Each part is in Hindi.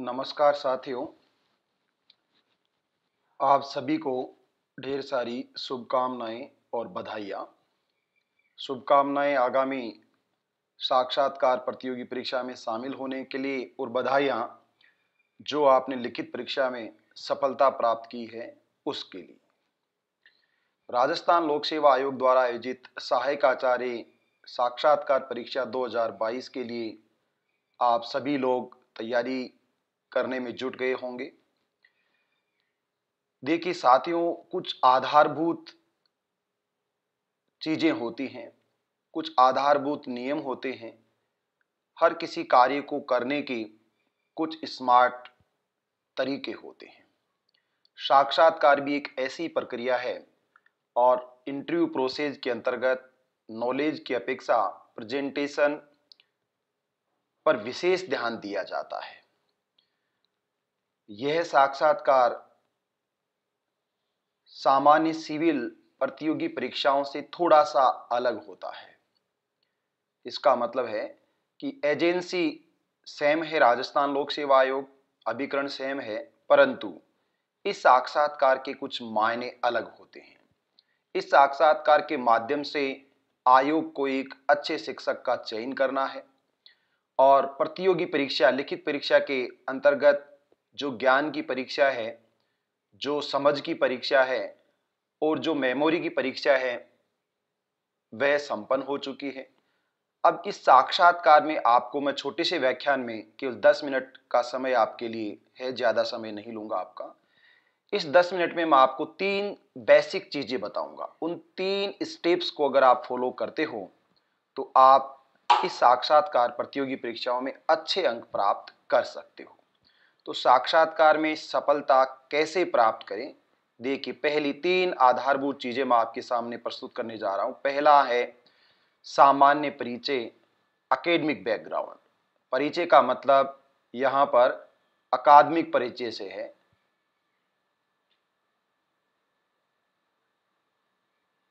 नमस्कार साथियों आप सभी को ढेर सारी शुभकामनाएं और बधाइयाँ शुभकामनाएं आगामी साक्षात्कार प्रतियोगी परीक्षा में शामिल होने के लिए और बधाइयाँ जो आपने लिखित परीक्षा में सफलता प्राप्त की है उसके लिए राजस्थान लोक सेवा आयोग द्वारा आयोजित सहायक आचार्य साक्षात्कार परीक्षा 2022 के लिए आप सभी लोग तैयारी करने में जुट गए होंगे देखिए साथियों कुछ आधारभूत चीज़ें होती हैं कुछ आधारभूत नियम होते हैं हर किसी कार्य को करने के कुछ स्मार्ट तरीके होते हैं साक्षात्कार भी एक ऐसी प्रक्रिया है और इंटरव्यू प्रोसेस के अंतर्गत नॉलेज की अपेक्षा प्रेजेंटेशन पर विशेष ध्यान दिया जाता है यह साक्षात्कार सामान्य सिविल प्रतियोगी परीक्षाओं से थोड़ा सा अलग होता है इसका मतलब है कि एजेंसी सेम है राजस्थान लोक सेवा आयोग अभिकरण सेम है परंतु इस साक्षात्कार के कुछ मायने अलग होते हैं इस साक्षात्कार के माध्यम से आयोग को एक अच्छे शिक्षक का चयन करना है और प्रतियोगी परीक्षा लिखित परीक्षा के अंतर्गत जो ज्ञान की परीक्षा है जो समझ की परीक्षा है और जो मेमोरी की परीक्षा है वह संपन्न हो चुकी है अब इस साक्षात्कार में आपको मैं छोटे से व्याख्यान में केवल दस मिनट का समय आपके लिए है ज़्यादा समय नहीं लूँगा आपका इस दस मिनट में मैं आपको तीन बेसिक चीज़ें बताऊंगा उन तीन स्टेप्स को अगर आप फॉलो करते हो तो आप इस साक्षात्कार प्रतियोगी परीक्षाओं में अच्छे अंक प्राप्त कर सकते हो तो साक्षात्कार में सफलता कैसे प्राप्त करें देखिए पहली तीन आधारभूत चीज़ें मैं आपके सामने प्रस्तुत करने जा रहा हूं पहला है सामान्य परिचय अकेडमिक बैकग्राउंड परिचय का मतलब यहां पर अकादमिक परिचय से है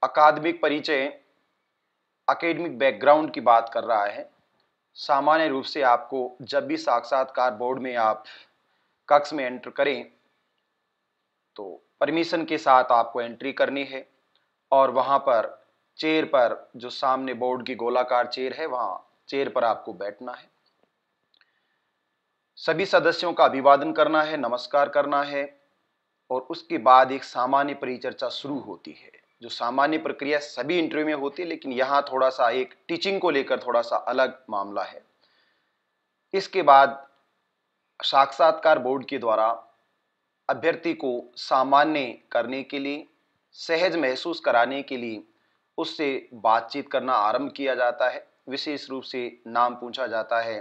अकादमिक परिचय अकेडमिक बैकग्राउंड की बात कर रहा है सामान्य रूप से आपको जब भी साक्षात्कार बोर्ड में आप कक्ष में एंटर करें तो परमिशन के साथ आपको एंट्री करनी है और वहां पर चेयर पर जो सामने बोर्ड की गोलाकार चेयर है वहाँ चेयर पर आपको बैठना है सभी सदस्यों का अभिवादन करना है नमस्कार करना है और उसके बाद एक सामान्य परिचर्चा शुरू होती है जो सामान्य प्रक्रिया सभी इंटरव्यू में होती है लेकिन यहाँ थोड़ा सा एक टीचिंग को लेकर थोड़ा सा अलग मामला है इसके बाद साक्षात्कार बोर्ड के द्वारा अभ्यर्थी को सामान्य करने के लिए सहज महसूस कराने के लिए उससे बातचीत करना आरंभ किया जाता है विशेष रूप से नाम पूछा जाता है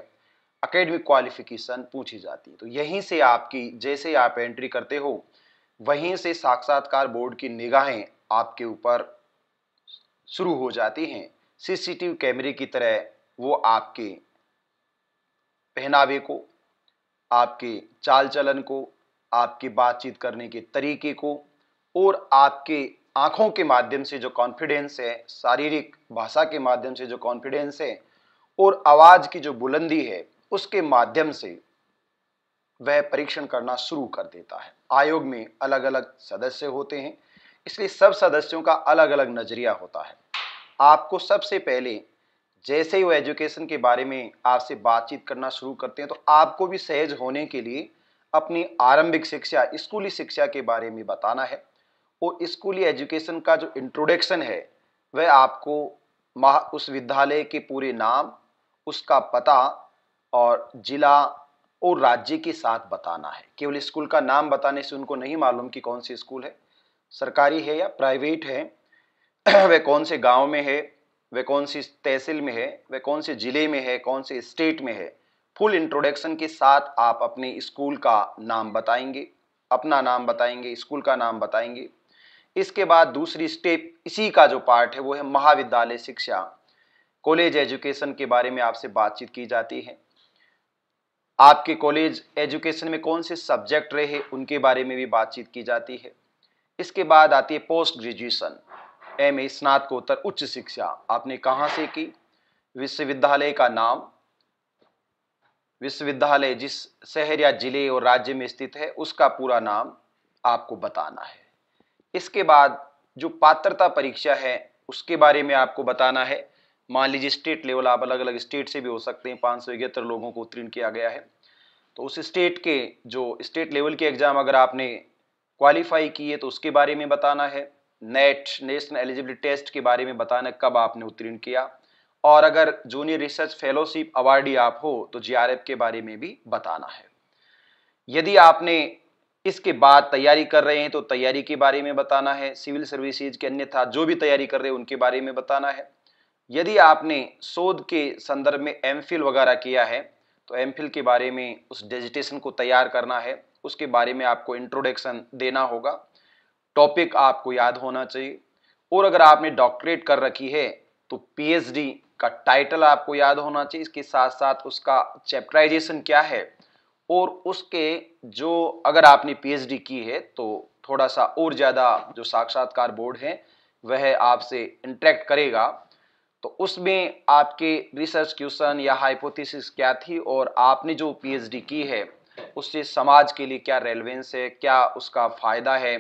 अकेडमिक क्वालिफिकेशन पूछी जाती है तो यहीं से आपकी जैसे आप एंट्री करते हो वहीं से साक्षात्कार बोर्ड की निगाहें आपके ऊपर शुरू हो जाती हैं सीसीटीवी कैमरे की तरह वो आपके पहनावे को आपके चाल चलन को आपकी बातचीत करने के तरीके को और आपके आँखों के माध्यम से जो कॉन्फिडेंस है शारीरिक भाषा के माध्यम से जो कॉन्फिडेंस है और आवाज़ की जो बुलंदी है उसके माध्यम से वह परीक्षण करना शुरू कर देता है आयोग में अलग अलग सदस्य होते हैं इसलिए सब सदस्यों का अलग अलग नज़रिया होता है आपको सबसे पहले जैसे ही वो एजुकेशन के बारे में आपसे बातचीत करना शुरू करते हैं तो आपको भी सहज होने के लिए अपनी आरंभिक शिक्षा स्कूली शिक्षा के बारे में बताना है और स्कूली एजुकेशन का जो इंट्रोडक्शन है वह आपको महा उस विद्यालय के पूरे नाम उसका पता और जिला और राज्य के साथ बताना है केवल स्कूल का नाम बताने से उनको नहीं मालूम कि कौन सी स्कूल है सरकारी है या प्राइवेट है वह कौन से गांव में है वे कौन सी तहसील में है वे कौन से ज़िले में है कौन से स्टेट में है फुल इंट्रोडक्शन के साथ आप अपने स्कूल का नाम बताएंगे अपना नाम बताएंगे स्कूल का नाम बताएंगे इसके बाद दूसरी स्टेप इसी का जो पार्ट है वो है महाविद्यालय शिक्षा कॉलेज एजुकेशन के बारे में आपसे बातचीत की जाती है आपके कॉलेज एजुकेशन में कौन से सब्जेक्ट रहे उनके बारे में भी बातचीत की जाती है इसके बाद आती है पोस्ट ग्रेजुएशन एम ए स्नातकोत्तर उच्च शिक्षा आपने कहाँ से की विश्वविद्यालय का नाम विश्वविद्यालय जिस शहर या जिले और राज्य में स्थित है उसका पूरा नाम आपको बताना है इसके बाद जो पात्रता परीक्षा है उसके बारे में आपको बताना है मान लीजिए स्टेट लेवल आप अलग अलग स्टेट से भी हो सकते हैं पाँच सौ इकहत्तर लोगों को उत्तीर्ण किया गया है तो उस स्टेट के जो स्टेट लेवल के एग्ज़ाम अगर आपने क्वालिफाई किए तो उसके बारे में बताना है नेट नेशनल एलिजिबिलिटी टेस्ट के बारे में बताना कब आपने उत्तीर्ण किया और अगर जूनियर रिसर्च फेलोशिप अवार्डी आप हो तो जीआरएफ के बारे में भी बताना है यदि आपने इसके बाद तैयारी कर रहे हैं तो तैयारी के बारे में बताना है सिविल सर्विसेज के अन्यथा जो भी तैयारी कर रहे हैं उनके बारे में बताना है यदि आपने शोध के संदर्भ में एम वगैरह किया है तो एम के बारे में उस डेजिटेशन को तैयार करना है उसके बारे में आपको इंट्रोडक्शन देना होगा टॉपिक आपको याद होना चाहिए और अगर आपने डॉक्टरेट कर रखी है तो पीएचडी का टाइटल आपको याद होना चाहिए इसके साथ साथ उसका चैप्टराइजेशन क्या है और उसके जो अगर आपने पीएचडी की है तो थोड़ा सा और ज़्यादा जो साक्षात्कार बोर्ड है वह आपसे इंटरेक्ट करेगा तो उसमें आपके रिसर्च क्वेश्चन या हाइपोथेसिस क्या थी और आपने जो पीएचडी की है उससे समाज के लिए क्या रेलिवेंस है क्या उसका फ़ायदा है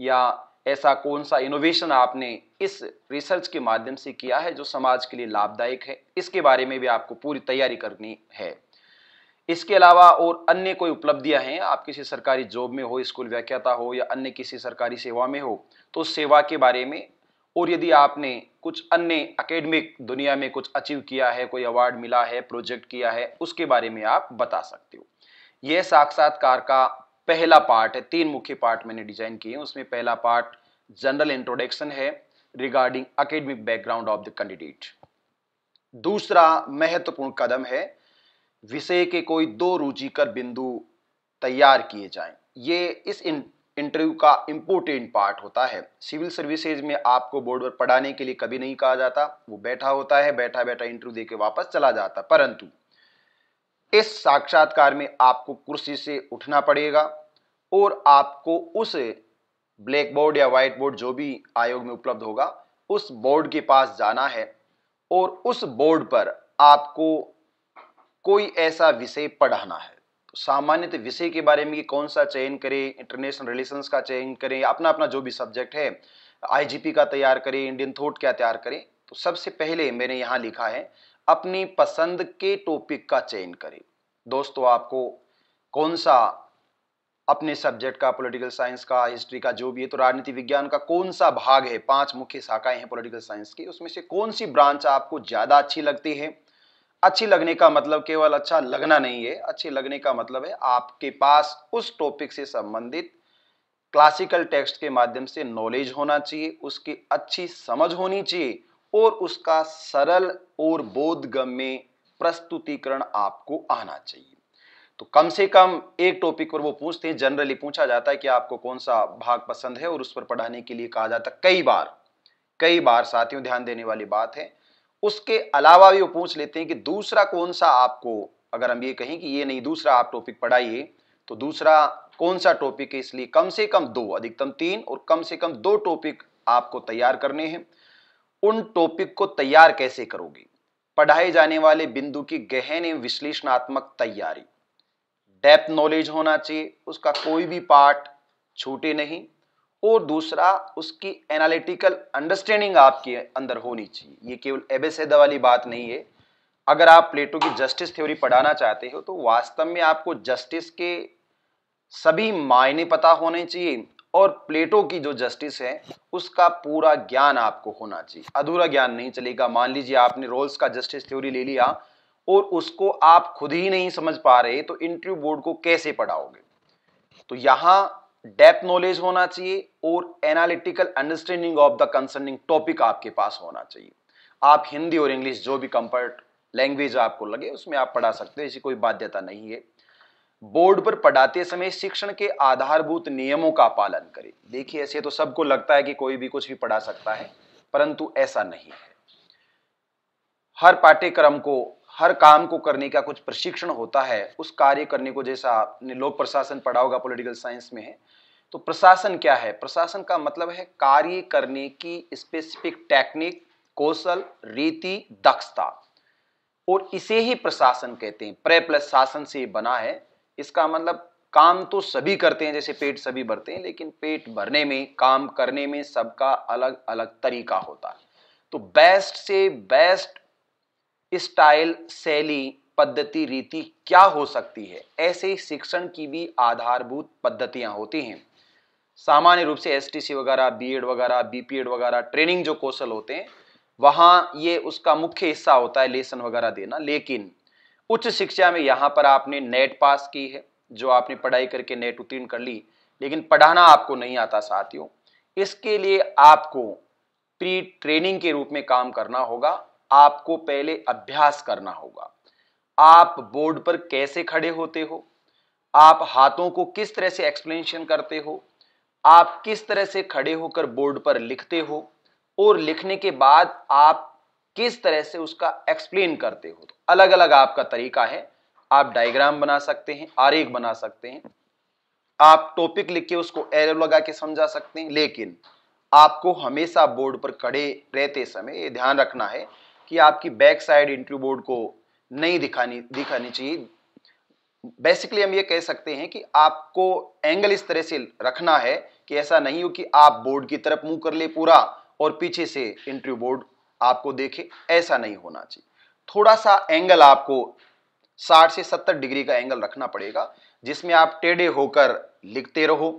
या ऐसा कौन सा इनोवेशन आपने इस रिसर्च के माध्यम से किया है जो समाज के लिए लाभदायक है इसके बारे में भी आपको पूरी तैयारी करनी है इसके अलावा और अन्य कोई उपलब्धियां हैं आप किसी सरकारी जॉब में हो स्कूल व्याख्याता हो या अन्य किसी सरकारी सेवा में हो तो सेवा के बारे में और यदि आपने कुछ अन्य अकेडमिक दुनिया में कुछ अचीव किया है कोई अवार्ड मिला है प्रोजेक्ट किया है उसके बारे में आप बता सकते हो यह साक्षात्कार का पहला पार्ट है तीन मुख्य पार्ट मैंने डिजाइन किए हैं उसमें पहला पार्ट जनरल इंट्रोडक्शन है regarding academic background of the candidate दूसरा महत्वपूर्ण कदम है विषय के कोई दो रुचिकर बिंदु तैयार किए जाएं ये इस इंटरव्यू का इंपोर्टेंट पार्ट होता है सिविल सर्विसेज में आपको बोर्ड पर पढ़ाने के लिए कभी नहीं कहा जाता वो बैठा होता है बैठा बैठा इंटरव्यू दे के वापस चला जाता परंतु इस साक्षात्कार में आपको कुर्सी से उठना पड़ेगा और आपको उस ब्लैक बोर्ड या व्हाइट बोर्ड जो भी आयोग में उपलब्ध होगा उस बोर्ड के पास जाना है और उस बोर्ड पर आपको कोई ऐसा विषय पढ़ाना है तो सामान्यतः विषय के बारे में कि कौन सा चयन करें इंटरनेशनल रिलेशंस का चयन करें अपना अपना जो भी सब्जेक्ट है आईजीपी का तैयार करें इंडियन थॉट क्या तैयार करें तो सबसे पहले मैंने यहाँ लिखा है अपनी पसंद के टॉपिक का चयन करें दोस्तों आपको कौन सा अपने सब्जेक्ट का पॉलिटिकल साइंस का हिस्ट्री का जो भी है तो राजनीति विज्ञान का कौन सा भाग है पांच मुख्य शाखाएं हैं पॉलिटिकल साइंस की उसमें से कौन सी ब्रांच आपको ज़्यादा अच्छी लगती है अच्छी लगने का मतलब केवल अच्छा लगना नहीं है अच्छी लगने का मतलब है आपके पास उस टॉपिक से संबंधित क्लासिकल टेक्स्ट के माध्यम से नॉलेज होना चाहिए उसकी अच्छी समझ होनी चाहिए और उसका सरल और बोधगम्य प्रस्तुतिकरण आपको आना चाहिए तो कम से कम एक टॉपिक पर वो पूछते हैं जनरली पूछा जाता है कि आपको कौन सा भाग पसंद है और उस पर पढ़ाने के लिए कहा जाता है कई बार कई बार साथियों ध्यान देने वाली बात है उसके अलावा भी वो पूछ लेते हैं कि दूसरा कौन सा आपको अगर हम ये कहें कि ये नहीं दूसरा आप टॉपिक पढ़ाइए तो दूसरा कौन सा टॉपिक है इसलिए कम से कम दो अधिकतम तीन और कम से कम दो टॉपिक आपको तैयार करने हैं उन टॉपिक को तैयार कैसे करोगे पढ़ाए जाने वाले बिंदु की गहन विश्लेषणात्मक तैयारी डेप्थ नॉलेज होना चाहिए उसका कोई भी पार्ट छूटे नहीं और दूसरा उसकी एनालिटिकल अंडरस्टैंडिंग आपके अंदर होनी चाहिए ये केवल एबेसेद वाली बात नहीं है अगर आप प्लेटो की जस्टिस थ्योरी पढ़ाना चाहते हो तो वास्तव में आपको जस्टिस के सभी मायने पता होने चाहिए और प्लेटो की जो जस्टिस है उसका पूरा ज्ञान आपको होना चाहिए अधूरा ज्ञान नहीं चलेगा मान लीजिए आपने रोल्स का जस्टिस थ्योरी ले लिया और उसको आप खुद ही नहीं समझ पा रहे तो इंटरव्यू बोर्ड को कैसे पढ़ाओगे तो यहां डेप्थ नॉलेज होना चाहिए और analytical understanding of the concerning topic आपके पास होना चाहिए आप हिंदी और इंग्लिश जो भी कंफर्ट लैंग्वेज आपको लगे उसमें आप पढ़ा सकते हो ऐसी कोई बाध्यता नहीं है बोर्ड पर पढ़ाते समय शिक्षण के आधारभूत नियमों का पालन करें देखिए ऐसे तो सबको लगता है कि कोई भी कुछ भी पढ़ा सकता है परंतु ऐसा नहीं है हर पाठ्यक्रम को हर काम को करने का कुछ प्रशिक्षण होता है उस कार्य करने को जैसा आपने लोक प्रशासन पढ़ा होगा पॉलिटिकल साइंस में है तो प्रशासन क्या है प्रशासन का मतलब है कार्य करने की स्पेसिफिक टेक्निक कौशल रीति दक्षता और इसे ही प्रशासन कहते हैं प्रे प्लस शासन से बना है इसका मतलब काम तो सभी करते हैं जैसे पेट सभी भरते हैं लेकिन पेट भरने में काम करने में सबका अलग अलग तरीका होता है तो बेस्ट से बेस्ट स्टाइल शैली पद्धति रीति क्या हो सकती है ऐसे शिक्षण की भी आधारभूत पद्धतियां होती हैं सामान्य रूप से एसटीसी वगैरह बीएड वगैरह बीपीएड वगैरह ट्रेनिंग जो कौशल होते हैं वहाँ ये उसका मुख्य हिस्सा होता है लेसन वगैरह देना लेकिन उच्च शिक्षा में यहाँ पर आपने नेट पास की है जो आपने पढ़ाई करके नेट उत्तीर्ण कर ली लेकिन पढ़ाना आपको नहीं आता साथियों इसके लिए आपको प्री ट्रेनिंग के रूप में काम करना होगा आपको पहले अभ्यास करना होगा आप बोर्ड पर कैसे खड़े होते हो आप हाथों को किस तरह से एक्सप्लेनेशन करते हो आप किस तरह से खड़े होकर बोर्ड पर लिखते हो और लिखने के बाद आप किस तरह से उसका एक्सप्लेन करते हो तो अलग अलग आपका तरीका है आप डायग्राम बना सकते हैं आरेख बना सकते हैं आप टॉपिक लिख के उसको एरो लगा के समझा सकते हैं लेकिन आपको हमेशा बोर्ड पर खड़े रहते समय ये ध्यान रखना है कि आपकी बैक साइड इंट्रू बोर्ड को नहीं दिखानी दिखानी चाहिए बेसिकली हम ये कह सकते हैं कि आपको एंगल इस तरह से रखना है कि ऐसा नहीं हो कि आप बोर्ड की तरफ मुंह कर ले पूरा और पीछे से इंट्री बोर्ड आपको देखे ऐसा नहीं होना चाहिए थोड़ा सा एंगल आपको 60 से 70 डिग्री का एंगल रखना पड़ेगा जिसमें आप टेढ़े होकर लिखते रहो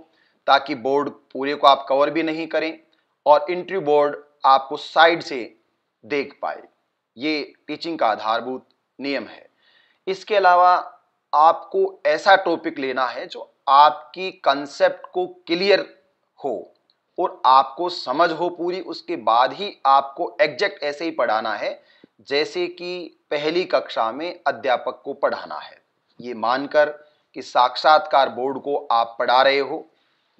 ताकि बोर्ड पूरे को आप कवर भी नहीं करें और इंट्री बोर्ड आपको साइड से देख पाए ये टीचिंग का आधारभूत नियम है इसके अलावा आपको ऐसा टॉपिक लेना है जो आपकी कंसेप्ट को क्लियर हो और आपको समझ हो पूरी उसके बाद ही आपको एग्जैक्ट ऐसे ही पढ़ाना है जैसे कि पहली कक्षा में अध्यापक को पढ़ाना है ये मानकर कि साक्षात्कार बोर्ड को आप पढ़ा रहे हो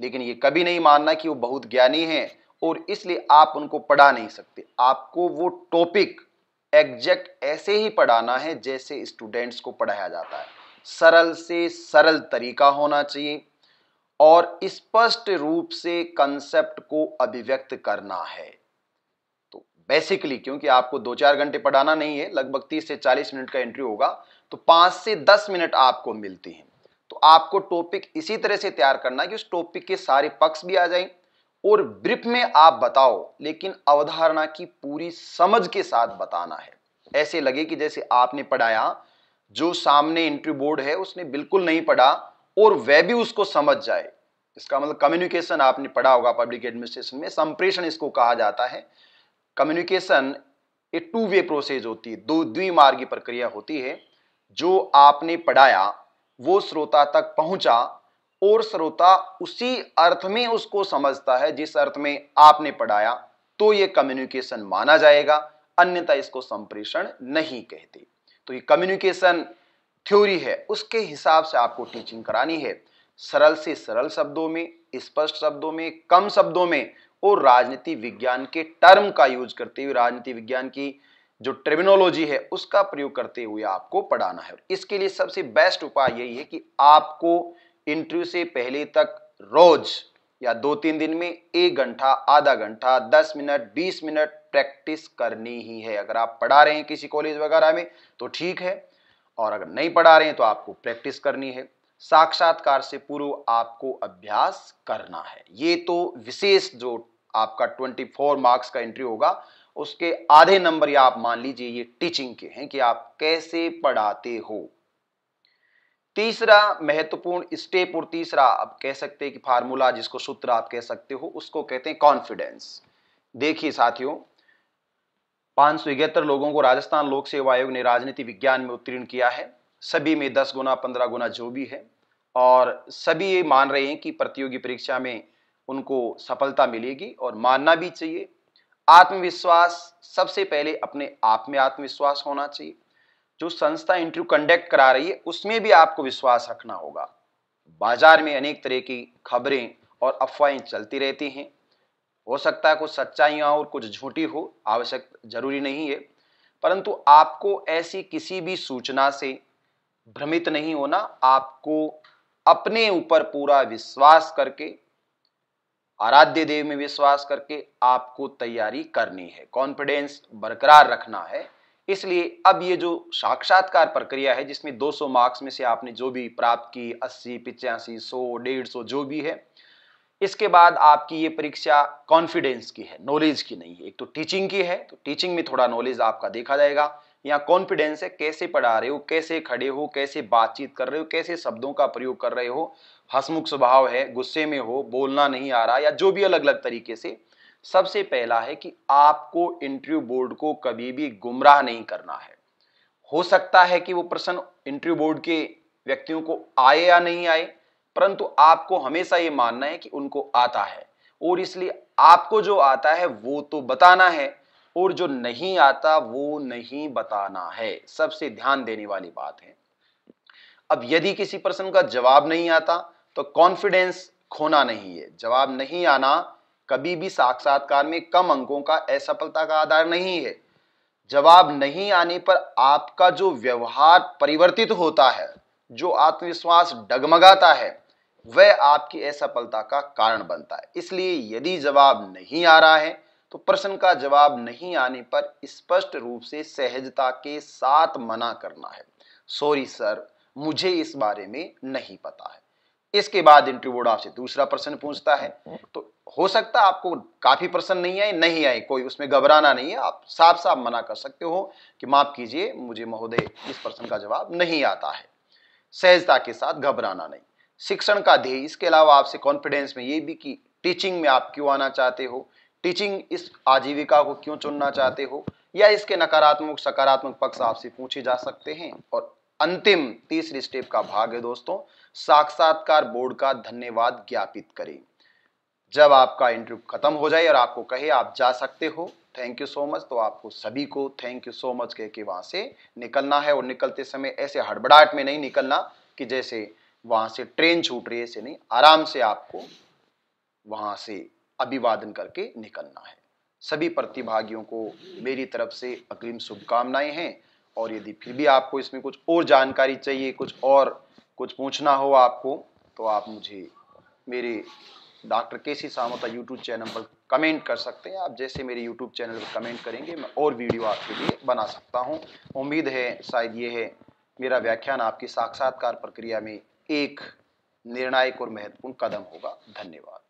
लेकिन ये कभी नहीं मानना कि वो बहुत ज्ञानी हैं और इसलिए आप उनको पढ़ा नहीं सकते आपको वो टॉपिक एग्जैक्ट ऐसे ही पढ़ाना है जैसे स्टूडेंट्स को पढ़ाया जाता है सरल से सरल तरीका होना चाहिए और स्पष्ट रूप से कंसेप्ट को अभिव्यक्त करना है तो बेसिकली क्योंकि आपको दो चार घंटे पढ़ाना नहीं है लगभग तीस से चालीस मिनट का एंट्री होगा तो पांच से दस मिनट आपको मिलती हैं तो आपको टॉपिक इसी तरह से तैयार करना है कि उस टॉपिक के सारे पक्ष भी आ जाए और ब्रिप में आप बताओ लेकिन अवधारणा की पूरी समझ के साथ बताना है ऐसे लगे कि जैसे आपने पढ़ाया जो सामने इंट्री बोर्ड है उसने बिल्कुल नहीं पढ़ा और वह भी उसको समझ जाए इसका मतलब कम्युनिकेशन आपने पढ़ा होगा पब्लिक एडमिनिस्ट्रेशन में संप्रेषण इसको कहा जाता है कम्युनिकेशन एक टू वे प्रोसेस होती है दो द्विमार्गी प्रक्रिया होती है जो आपने पढ़ाया वो श्रोता तक पहुंचा और श्रोता उसी अर्थ में उसको समझता है जिस अर्थ में आपने पढ़ाया तो ये कम्युनिकेशन माना जाएगा अन्यथा इसको संप्रेषण नहीं कहते तो ये कम्युनिकेशन थ्योरी है उसके हिसाब से आपको टीचिंग करानी है सरल से सरल शब्दों में स्पष्ट शब्दों में कम शब्दों में और राजनीति विज्ञान के टर्म का यूज करते हुए राजनीति विज्ञान की जो टर्मिनोलॉजी है उसका प्रयोग करते हुए आपको पढ़ाना है इसके लिए सबसे बेस्ट उपाय यही है कि आपको इंटरव्यू से पहले तक रोज या दो तीन दिन में एक घंटा आधा घंटा दस मिनट बीस मिनट प्रैक्टिस करनी ही है अगर आप पढ़ा रहे हैं किसी कॉलेज वगैरह में तो ठीक है और अगर नहीं पढ़ा रहे हैं तो आपको प्रैक्टिस करनी है साक्षात्कार से पूर्व आपको अभ्यास करना है ये तो विशेष जो आपका 24 मार्क्स का एंट्री होगा उसके आधे नंबर या आप मान लीजिए ये टीचिंग के हैं कि आप कैसे पढ़ाते हो तीसरा महत्वपूर्ण स्टेप और तीसरा आप कह सकते हैं कि फार्मूला जिसको सूत्र आप कह सकते हो उसको कहते हैं कॉन्फिडेंस देखिए साथियों पाँच लोगों को राजस्थान लोक सेवा आयोग ने राजनीति विज्ञान में उत्तीर्ण किया है सभी में दस गुना पंद्रह गुना जो भी है और सभी ये मान रहे हैं कि प्रतियोगी परीक्षा में उनको सफलता मिलेगी और मानना भी चाहिए आत्मविश्वास सबसे पहले अपने आप में आत्मविश्वास होना चाहिए जो संस्था इंटरव्यू कंडक्ट करा रही है उसमें भी आपको विश्वास रखना होगा बाजार में अनेक तरह की खबरें और अफवाहें चलती रहती हैं हो सकता है कुछ सच्चाइयाँ और कुछ झूठी हो आवश्यक जरूरी नहीं है परंतु आपको ऐसी किसी भी सूचना से भ्रमित नहीं होना आपको अपने ऊपर पूरा विश्वास करके आराध्य देव में विश्वास करके आपको तैयारी करनी है कॉन्फिडेंस बरकरार रखना है इसलिए अब ये जो साक्षात्कार प्रक्रिया है जिसमें 200 मार्क्स में से आपने जो भी प्राप्त की अस्सी पिचासी सौ डेढ़ सौ जो भी है इसके बाद आपकी ये परीक्षा कॉन्फिडेंस की है नॉलेज की नहीं है एक तो टीचिंग की है तो टीचिंग में थोड़ा नॉलेज आपका देखा जाएगा या कॉन्फिडेंस है कैसे पढ़ा रहे हो कैसे खड़े हो कैसे बातचीत कर रहे हो कैसे शब्दों का प्रयोग कर रहे हो हसमुख स्वभाव है गुस्से में हो बोलना नहीं आ रहा या जो भी अलग अलग तरीके से सबसे पहला है कि आपको इंटरव्यू बोर्ड को कभी भी गुमराह नहीं करना है हो सकता है कि वो प्रश्न इंटरव्यू बोर्ड के व्यक्तियों को आए या नहीं आए परंतु आपको हमेशा ये मानना है कि उनको आता है और इसलिए आपको जो आता है वो तो बताना है और जो नहीं आता वो नहीं बताना है सबसे ध्यान देने वाली बात है अब यदि किसी पर्सन का जवाब नहीं आता तो कॉन्फिडेंस खोना नहीं है जवाब नहीं आना कभी भी साक्षात्कार में कम अंकों का असफलता का आधार नहीं है जवाब नहीं आने पर आपका जो व्यवहार परिवर्तित होता है जो आत्मविश्वास डगमगाता है वह आपकी असफलता का कारण बनता है इसलिए यदि जवाब नहीं आ रहा है तो प्रश्न का जवाब नहीं आने पर स्पष्ट रूप से सहजता के साथ मना करना है सॉरी सर मुझे इस बारे में नहीं पता है इसके बाद इंटरव्यू बोर्ड आपसे दूसरा प्रश्न पूछता है तो हो सकता है आपको काफी प्रश्न नहीं आए नहीं आए कोई उसमें घबराना नहीं है आप साफ साफ मना कर सकते हो कि माफ कीजिए मुझे महोदय इस प्रश्न का जवाब नहीं आता है सहजता के साथ घबराना नहीं शिक्षण का ध्येय इसके अलावा आपसे कॉन्फिडेंस में ये भी कि टीचिंग में आप क्यों आना चाहते हो टीचिंग इस आजीविका को क्यों चुनना चाहते हो या इसके नकारात्मक सकारात्मक पक्ष आपसे पूछे जा सकते हैं और अंतिम तीसरी स्टेप का भाग है दोस्तों साक्षात्कार बोर्ड का धन्यवाद ज्ञापित करें जब आपका इंटरव्यू खत्म हो जाए और आपको कहे आप जा सकते हो थैंक यू सो मच तो आपको सभी को थैंक यू सो मच कह के वहाँ से निकलना है और निकलते समय ऐसे हड़बड़ाहट में नहीं निकलना कि जैसे वहाँ से ट्रेन छूट रही है ऐसे नहीं आराम से आपको वहाँ से अभिवादन करके निकलना है सभी प्रतिभागियों को मेरी तरफ से अग्रिम शुभकामनाएं हैं और यदि फिर भी आपको इसमें कुछ और जानकारी चाहिए कुछ और कुछ पूछना हो आपको तो आप मुझे मेरे doctor K C Samta YouTube channel पर कमेंट कर सकते हैं आप जैसे मेरे यूट्यूब चैनल पर कमेंट करेंगे मैं और वीडियो आपके लिए बना सकता हूँ उम्मीद है शायद ये है मेरा व्याख्यान आपकी साक्षात्कार प्रक्रिया में एक निर्णायक और महत्वपूर्ण कदम होगा धन्यवाद